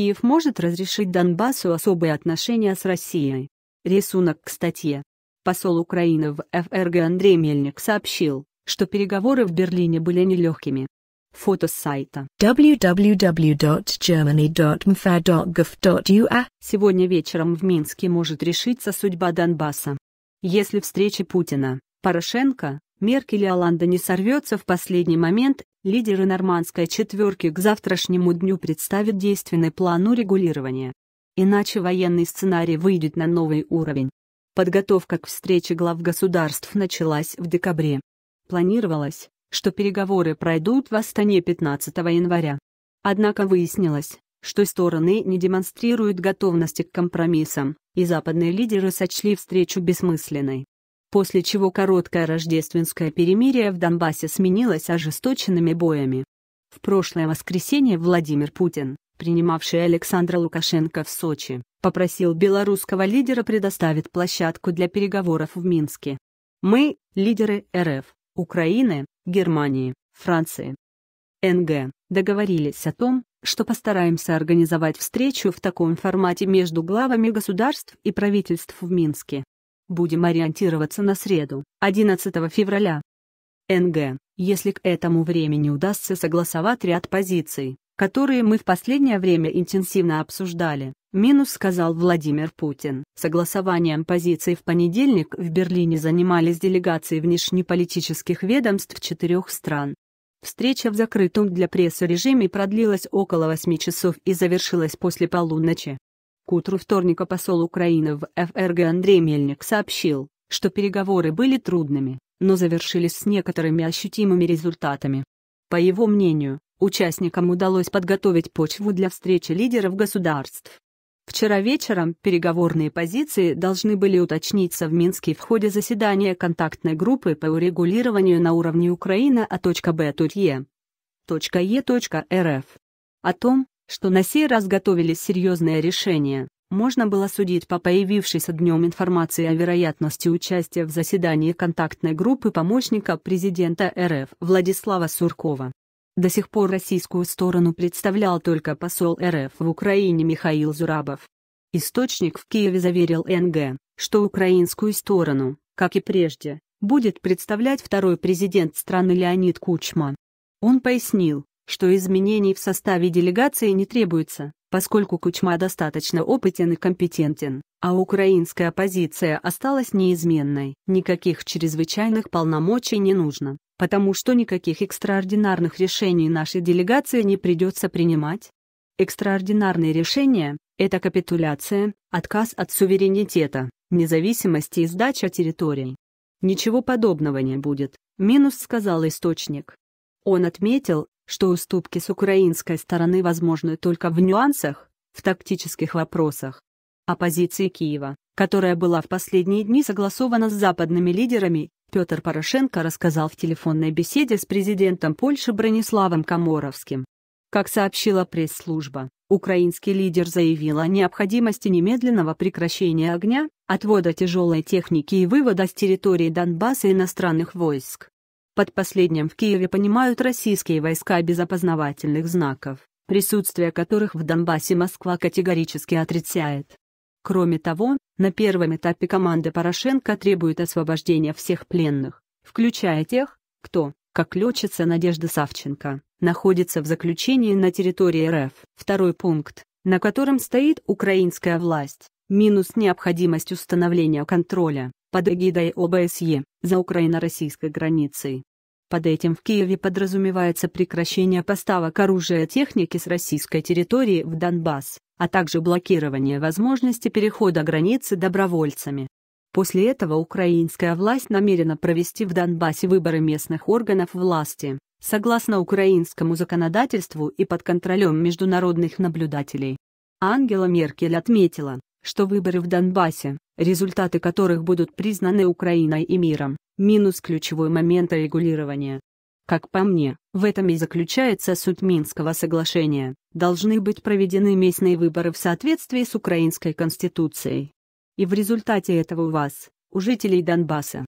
Киев может разрешить Донбассу особые отношения с Россией. Рисунок к статье. Посол Украины в ФРГ Андрей Мельник сообщил, что переговоры в Берлине были нелегкими. Фото с сайта www.germany.mfa.gov.ua Сегодня вечером в Минске может решиться судьба Донбасса. Если встреча Путина, Порошенко, Меркель и Оланда не сорвется в последний момент лидеры нормандской четверки к завтрашнему дню представят действенный план урегулирования. Иначе военный сценарий выйдет на новый уровень. Подготовка к встрече глав государств началась в декабре. Планировалось, что переговоры пройдут в Астане 15 января. Однако выяснилось, что стороны не демонстрируют готовности к компромиссам, и западные лидеры сочли встречу бессмысленной после чего короткое рождественское перемирие в Донбассе сменилось ожесточенными боями. В прошлое воскресенье Владимир Путин, принимавший Александра Лукашенко в Сочи, попросил белорусского лидера предоставить площадку для переговоров в Минске. Мы – лидеры РФ, Украины, Германии, Франции. НГ договорились о том, что постараемся организовать встречу в таком формате между главами государств и правительств в Минске. Будем ориентироваться на среду, 11 февраля. НГ, если к этому времени удастся согласовать ряд позиций, которые мы в последнее время интенсивно обсуждали, минус сказал Владимир Путин. Согласованием позиций в понедельник в Берлине занимались делегации внешнеполитических ведомств четырех стран. Встреча в закрытом для прессы режиме продлилась около 8 часов и завершилась после полуночи. К утру вторника посол Украины в ФРГ Андрей Мельник сообщил, что переговоры были трудными, но завершились с некоторыми ощутимыми результатами. По его мнению, участникам удалось подготовить почву для встречи лидеров государств. Вчера вечером переговорные позиции должны были уточниться в Минске в ходе заседания контактной группы по урегулированию на уровне Украина а точка О том, что на сей раз готовились серьезные решения, можно было судить по появившейся днем информации о вероятности участия в заседании контактной группы помощника президента РФ Владислава Суркова. До сих пор российскую сторону представлял только посол РФ в Украине Михаил Зурабов. Источник в Киеве заверил НГ, что украинскую сторону, как и прежде, будет представлять второй президент страны Леонид Кучма. Он пояснил, что изменений в составе делегации не требуется, поскольку Кучма достаточно опытен и компетентен, а украинская позиция осталась неизменной. Никаких чрезвычайных полномочий не нужно, потому что никаких экстраординарных решений нашей делегации не придется принимать. Экстраординарные решения – это капитуляция, отказ от суверенитета, независимости и сдача территорий. Ничего подобного не будет, минус сказал источник. Он отметил, что уступки с украинской стороны возможны только в нюансах, в тактических вопросах. О позиции Киева, которая была в последние дни согласована с западными лидерами, Петр Порошенко рассказал в телефонной беседе с президентом Польши Брониславом Коморовским. Как сообщила пресс-служба, украинский лидер заявил о необходимости немедленного прекращения огня, отвода тяжелой техники и вывода с территории Донбасса иностранных войск. Под последним в Киеве понимают российские войска без опознавательных знаков, присутствие которых в Донбассе Москва категорически отрицает. Кроме того, на первом этапе команды Порошенко требует освобождения всех пленных, включая тех, кто, как летчица Надежда Савченко, находится в заключении на территории РФ. Второй пункт, на котором стоит украинская власть, минус необходимость установления контроля, под эгидой ОБСЕ, за украино-российской границей, под этим в Киеве подразумевается прекращение поставок оружия и техники с российской территории в Донбасс, а также блокирование возможности перехода границы добровольцами. После этого украинская власть намерена провести в Донбассе выборы местных органов власти, согласно украинскому законодательству и под контролем международных наблюдателей. Ангела Меркель отметила, что выборы в Донбассе, результаты которых будут признаны Украиной и миром, минус ключевой момент регулирования. Как по мне, в этом и заключается суть Минского соглашения. Должны быть проведены местные выборы в соответствии с украинской конституцией. И в результате этого у вас, у жителей Донбасса,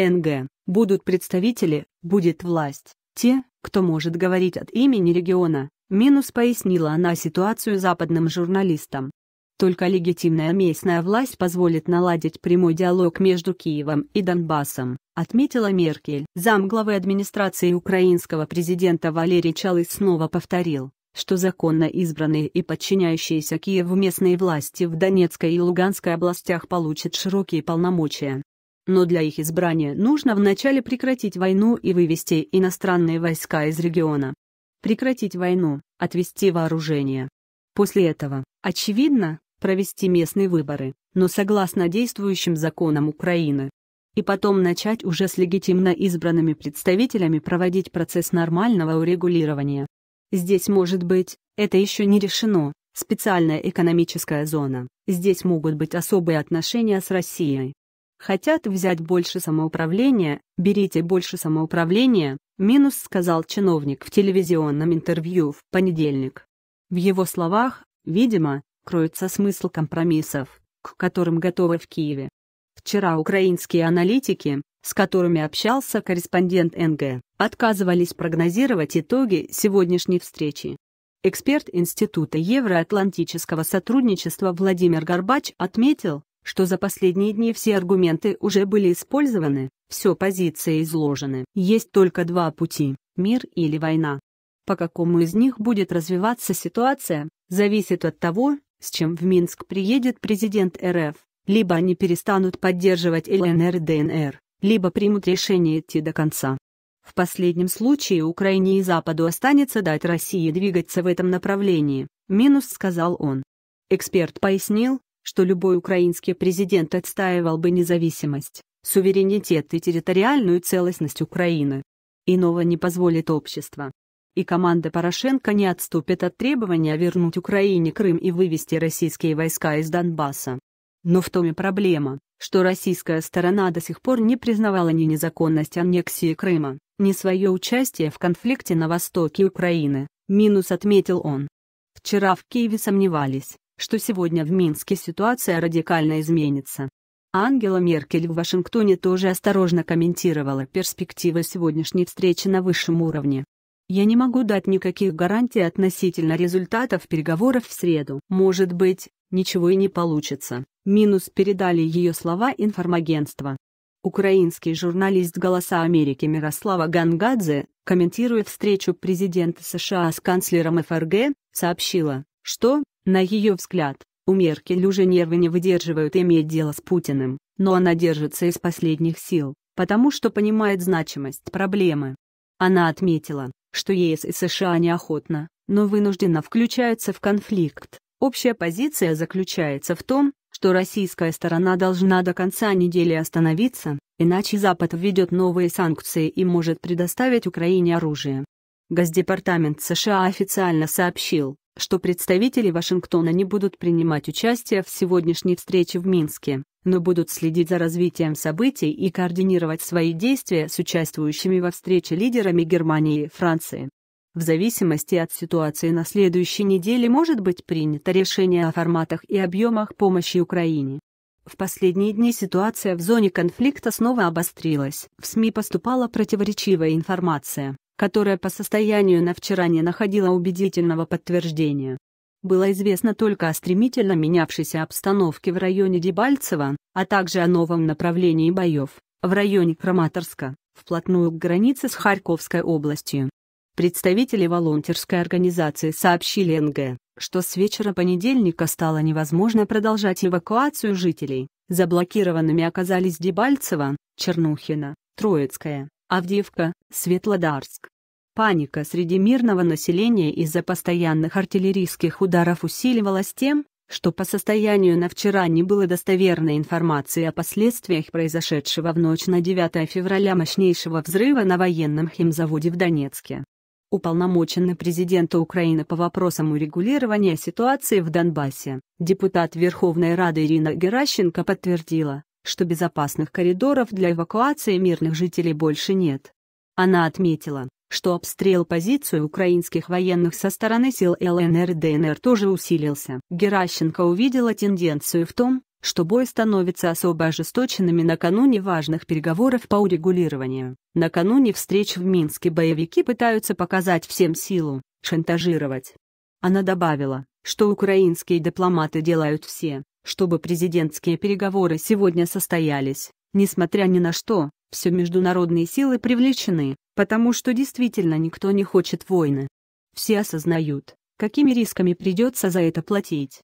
НГ, будут представители, будет власть, те, кто может говорить от имени региона. Минус пояснила она ситуацию западным журналистам. Только легитимная местная власть позволит наладить прямой диалог между Киевом и Донбассом, отметила Меркель. замглавы администрации украинского президента Валерий Чалый снова повторил, что законно избранные и подчиняющиеся Киеву местные власти в Донецкой и Луганской областях получат широкие полномочия. Но для их избрания нужно вначале прекратить войну и вывести иностранные войска из региона. Прекратить войну, отвести вооружение. После этого, очевидно, провести местные выборы, но согласно действующим законам Украины. И потом начать уже с легитимно избранными представителями проводить процесс нормального урегулирования. Здесь может быть, это еще не решено, специальная экономическая зона. Здесь могут быть особые отношения с Россией. Хотят взять больше самоуправления, берите больше самоуправления, минус сказал чиновник в телевизионном интервью в понедельник. В его словах, видимо, кроется смысл компромиссов, к которым готовы в Киеве. Вчера украинские аналитики, с которыми общался корреспондент НГ, отказывались прогнозировать итоги сегодняшней встречи. Эксперт Института евроатлантического сотрудничества Владимир Горбач отметил, что за последние дни все аргументы уже были использованы, все позиции изложены. Есть только два пути – мир или война. По какому из них будет развиваться ситуация, зависит от того, с чем в Минск приедет президент РФ, либо они перестанут поддерживать ЛНР-ДНР, либо примут решение идти до конца. В последнем случае Украине и Западу останется дать России двигаться в этом направлении, минус сказал он. Эксперт пояснил, что любой украинский президент отстаивал бы независимость, суверенитет и территориальную целостность Украины. Иного не позволит общество и команда Порошенко не отступит от требования вернуть Украине Крым и вывести российские войска из Донбасса. Но в том и проблема, что российская сторона до сих пор не признавала ни незаконность аннексии Крыма, ни свое участие в конфликте на востоке Украины, минус отметил он. Вчера в Киеве сомневались, что сегодня в Минске ситуация радикально изменится. Ангела Меркель в Вашингтоне тоже осторожно комментировала перспективы сегодняшней встречи на высшем уровне. Я не могу дать никаких гарантий относительно результатов переговоров в среду. Может быть, ничего и не получится. Минус передали ее слова информагентства. Украинский журналист «Голоса Америки» Мирослава Гангадзе, комментируя встречу президента США с канцлером ФРГ, сообщила, что, на ее взгляд, у Меркель уже нервы не выдерживают иметь дело с Путиным, но она держится из последних сил, потому что понимает значимость проблемы. Она отметила, что ЕС и США неохотно, но вынужденно включаются в конфликт. Общая позиция заключается в том, что российская сторона должна до конца недели остановиться, иначе Запад введет новые санкции и может предоставить Украине оружие. Госдепартамент США официально сообщил, что представители Вашингтона не будут принимать участие в сегодняшней встрече в Минске, но будут следить за развитием событий и координировать свои действия с участвующими во встрече лидерами Германии и Франции. В зависимости от ситуации на следующей неделе может быть принято решение о форматах и объемах помощи Украине. В последние дни ситуация в зоне конфликта снова обострилась. В СМИ поступала противоречивая информация которая по состоянию на вчера не находила убедительного подтверждения. Было известно только о стремительно менявшейся обстановке в районе Дебальцево, а также о новом направлении боев, в районе Краматорска, вплотную к границе с Харьковской областью. Представители волонтерской организации сообщили НГ, что с вечера понедельника стало невозможно продолжать эвакуацию жителей, заблокированными оказались Дебальцево, Чернухина, Троицкая, Авдеевка, Светлодарск. Паника среди мирного населения из-за постоянных артиллерийских ударов усиливалась тем, что по состоянию на вчера не было достоверной информации о последствиях произошедшего в ночь на 9 февраля мощнейшего взрыва на военном химзаводе в Донецке. Уполномоченный президента Украины по вопросам урегулирования ситуации в Донбассе, депутат Верховной Рады Ирина Геращенко подтвердила, что безопасных коридоров для эвакуации мирных жителей больше нет. Она отметила, что обстрел позиций украинских военных со стороны сил ЛНР и ДНР тоже усилился. Геращенко увидела тенденцию в том, что бой становится особо ожесточенными накануне важных переговоров по урегулированию. Накануне встреч в Минске боевики пытаются показать всем силу, шантажировать. Она добавила, что украинские дипломаты делают все, чтобы президентские переговоры сегодня состоялись, несмотря ни на что, все международные силы привлечены, потому что действительно никто не хочет войны. Все осознают, какими рисками придется за это платить.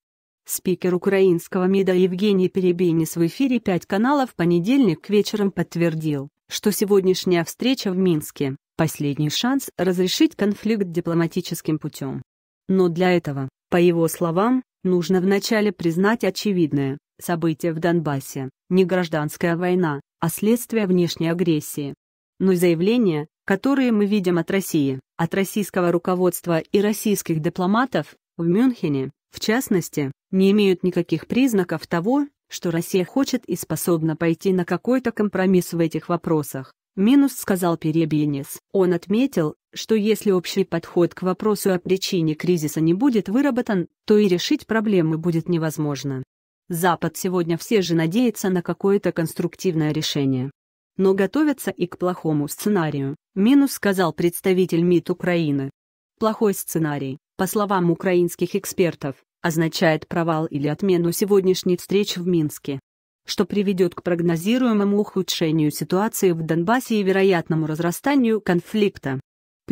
Спикер украинского МИДа Евгений Перебейнис в эфире 5 каналов в понедельник вечером подтвердил, что сегодняшняя встреча в Минске – последний шанс разрешить конфликт дипломатическим путем. Но для этого, по его словам, Нужно вначале признать очевидное – события в Донбассе, не гражданская война, а следствие внешней агрессии. Но заявления, которые мы видим от России, от российского руководства и российских дипломатов в Мюнхене, в частности, не имеют никаких признаков того, что Россия хочет и способна пойти на какой-то компромисс в этих вопросах. Минус сказал Перебинис. Он отметил, что если общий подход к вопросу о причине кризиса не будет выработан, то и решить проблемы будет невозможно. Запад сегодня все же надеется на какое-то конструктивное решение. Но готовятся и к плохому сценарию, минус сказал представитель МИД Украины. Плохой сценарий, по словам украинских экспертов, означает провал или отмену сегодняшней встречи в Минске что приведет к прогнозируемому ухудшению ситуации в Донбассе и вероятному разрастанию конфликта.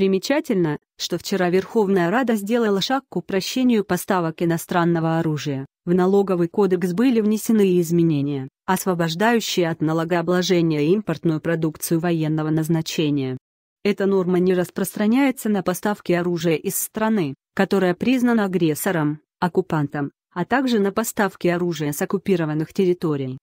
Примечательно, что вчера Верховная Рада сделала шаг к упрощению поставок иностранного оружия. В налоговый кодекс были внесены изменения, освобождающие от налогообложения импортную продукцию военного назначения. Эта норма не распространяется на поставки оружия из страны, которая признана агрессором, оккупантом, а также на поставки оружия с оккупированных территорий.